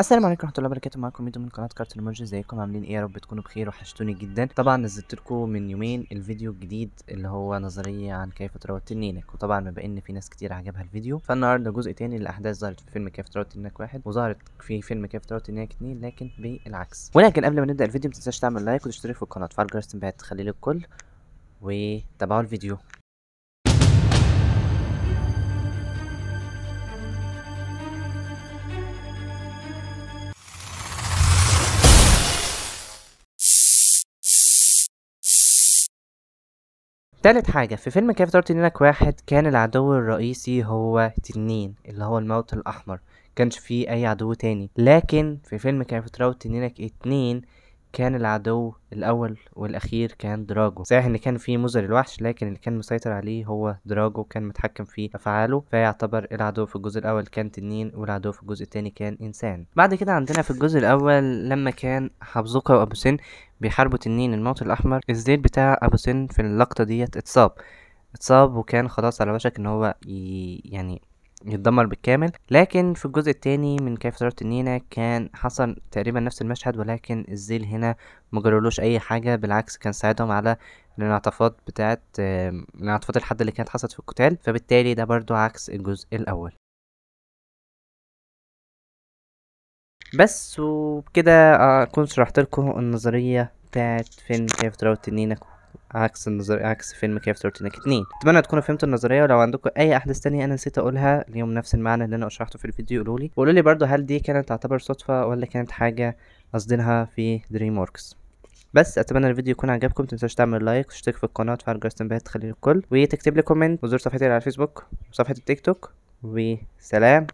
السلام عليكم ورحمه الله وبركاته معاكم ميدو من قناه كارت موجز ازيكم عاملين ايه يا رب تكونوا بخير وحشتوني جدا طبعا نزلت لكم من يومين الفيديو الجديد اللي هو نظريه عن كيف تروى تنينك وطبعا بما ان في ناس كتير عجبها الفيديو فالنهارده جزء تاني للاحداث ظهرت في فيلم كيف تروى تنينك واحد وظهرت في فيلم كيف تروى تنينك اتنين لكن بالعكس ولكن قبل ما نبدا الفيديو ما تعمل لايك وتشترك في القناه وتفعل جرس التنبيهات تخلي للكل وتابعوا الفيديو تالت حاجة في فيلم كافيتار تنينك واحد كان العدو الرئيسي هو تنين اللي هو الموت الأحمر كانش فيه أي عدو تاني لكن في فيلم كافيتار تنينك اتنين كان العدو الأول والأخير كان دراجو صحيح إن كان في مزر الوحش لكن اللي كان مسيطر عليه هو دراجو كان متحكم في أفعاله فيعتبر العدو في الجزء الأول كان تنين والعدو في الجزء التاني كان إنسان بعد كده عندنا في الجزء الأول لما كان حبزوكا وأبو سن بيحاربوا تنين الموت الأحمر الزيت بتاع أبو سن في اللقطة ديت اتصاب اتصاب وكان خلاص على وشك ان هو يعني يتدمر بالكامل لكن في الجزء الثاني من كيف زرت النينا كان حصل تقريبا نفس المشهد ولكن الزيل هنا مجرولوش اي حاجه بالعكس كان ساعدهم على الانعطافات بتاعت الانعطافات الحاده اللي كانت حصلت في القتال فبالتالي ده برضو عكس الجزء الاول بس وبكده اكون شرحت لكم النظريه بتاعت فيلم كيف زرت النينا عكس النظر عكس فيلم كيف ترتينك 2 اتمنى تكونوا فهمتوا النظريه ولو عندكم اي احداث تانية انا نسيت اقولها اليوم نفس المعنى اللي انا شرحته في الفيديو قولوا لي وقولوا لي برده هل دي كانت تعتبر صدفه ولا كانت حاجه قصدينها في دريم وركس بس اتمنى الفيديو يكون عجبكم متنساش تعمل لايك وتشترك في القناه وتفعل جرس التنبيهات تخلي الكل وتكتب لي كومنت وزور صفحتي على الفيسبوك وصفحه التيك توك وسلام